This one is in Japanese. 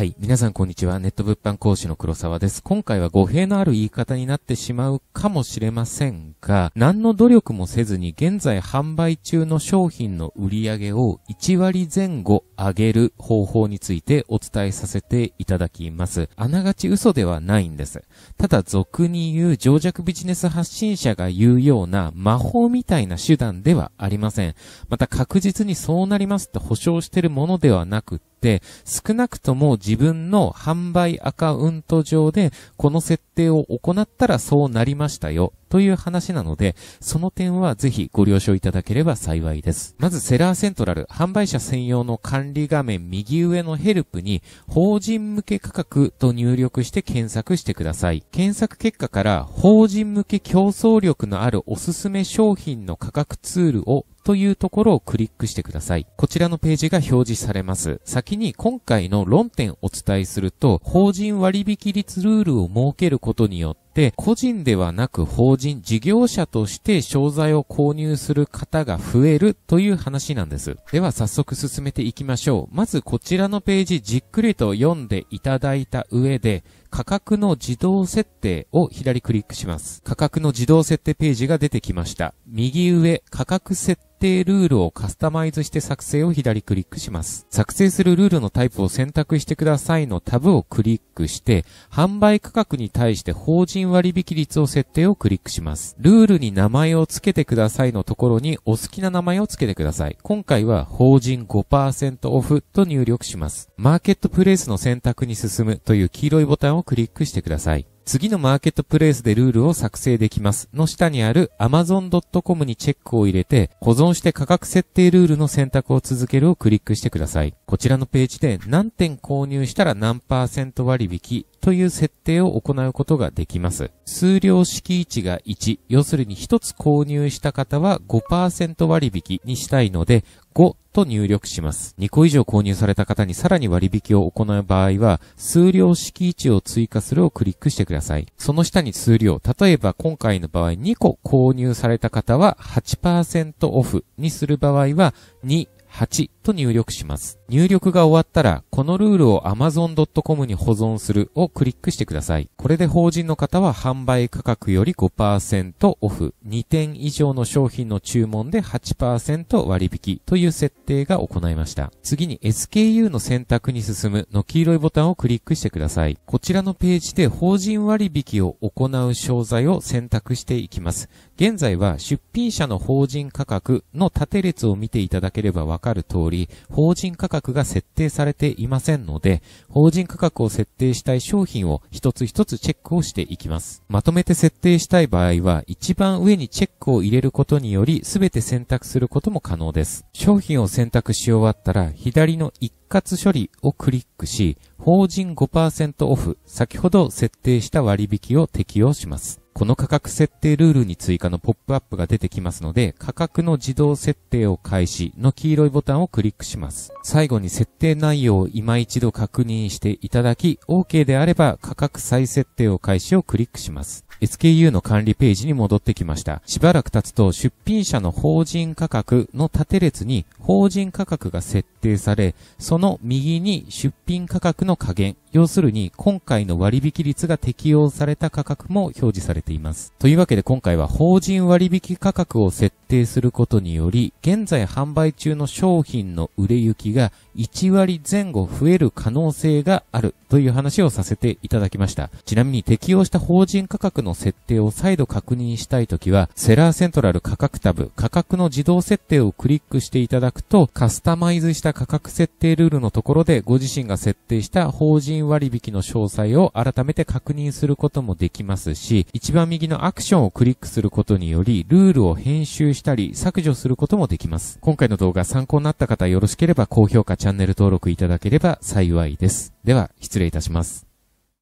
はい。皆さんこんにちは。ネット物販講師の黒沢です。今回は語弊のある言い方になってしまうかもしれませんが、何の努力もせずに現在販売中の商品の売り上げを1割前後上げる方法についてお伝えさせていただきます。あながち嘘ではないんです。ただ俗に言う情弱ビジネス発信者が言うような魔法みたいな手段ではありません。また確実にそうなりますって保証してるものではなく、少なくとも自分の販売アカウント上で、この設定を行ったらそうなりましたよという話なので、その点はぜひご了承いただければ幸いです。まずセラーセントラル、販売者専用の管理画面右上のヘルプに、法人向け価格と入力して検索してください。検索結果から、法人向け競争力のあるおすすめ商品の価格ツールをというところをクリックしてください。こちらのページが表示されます。先に今回の論点をお伝えすると、法人割引率ルールを設けることによっ、個人ではなく法人、事業者として商材を購入する方が増えるという話なんです。では早速進めていきましょう。まずこちらのページじっくりと読んでいただいた上で、価格の自動設定を左クリックします。価格の自動設定ページが出てきました。右上、価格設定定ルールをカスタマイズして作成を左クリックします。作成するルールのタイプを選択してくださいのタブをクリックして、販売価格に対して法人割引率を設定をクリックします。ルールに名前を付けてくださいのところにお好きな名前を付けてください。今回は法人5%オフと入力します。マーケットプレイスの選択に進むという黄色いボタンをクリックしてください。次のマーケットプレイスでルールを作成できますの下にある amazon.com にチェックを入れて、保存して価格設定ルールの選択を続けるをクリックしてください。こちらのページで何点購入したら何パーセント割引、という設定を行うことができます。数量式位置が1、要するに1つ購入した方は5%割引にしたいので、5と入力します。2個以上購入された方にさらに割引を行う場合は、数量式位置を追加するをクリックしてください。その下に数量、例えば今回の場合2個購入された方は8%オフにする場合は、2、8と入力します。入力が終わったら、このルールを amazon.com に保存するをクリックしてください。これで法人の方は販売価格より5%オフ、2点以上の商品の注文で8%割引という設定が行いました。次に SKU の選択に進むの黄色いボタンをクリックしてください。こちらのページで法人割引を行う商材を選択していきます。現在は出品者の法人価格の縦列を見ていただければわかる通り、法人価格格が設定されていませんので、法人価格を設定したい商品を一つ一つチェックをしていきます。まとめて設定したい場合は、一番上にチェックを入れることにより、すべて選択することも可能です。商品を選択し終わったら、左の一括処理をクリックし、法人5%オフ、先ほど設定した割引を適用します。この価格設定ルールに追加のポップアップが出てきますので、価格の自動設定を開始の黄色いボタンをクリックします。最後に設定内容を今一度確認していただき、OK であれば価格再設定を開始をクリックします。SKU の管理ページに戻ってきました。しばらく経つと、出品者の法人価格の縦列に法人価格が設定され、その右に出品価格の加減、要するに今回の割引率が適用された価格も表示されています。というわけで今回は法人割引価格を設定することにより、現在販売中の商品の売れ行きが1割前後増える可能性があるという話をさせていただきました。ちなみに適用した法人価格の設定を再度確認したいときは、セラーセントラル価格タブ、価格の自動設定をクリックしていただくと、カスタマイズした価格設定ルールのところでご自身が設定した法人割引の詳細を改めて確認することもできますし、一番右のアクションをクリックすることにより、ルールを編集ししたり削除することもできます。今回の動画参考になった方よろしければ高評価、チャンネル登録いただければ幸いです。では、失礼いたします。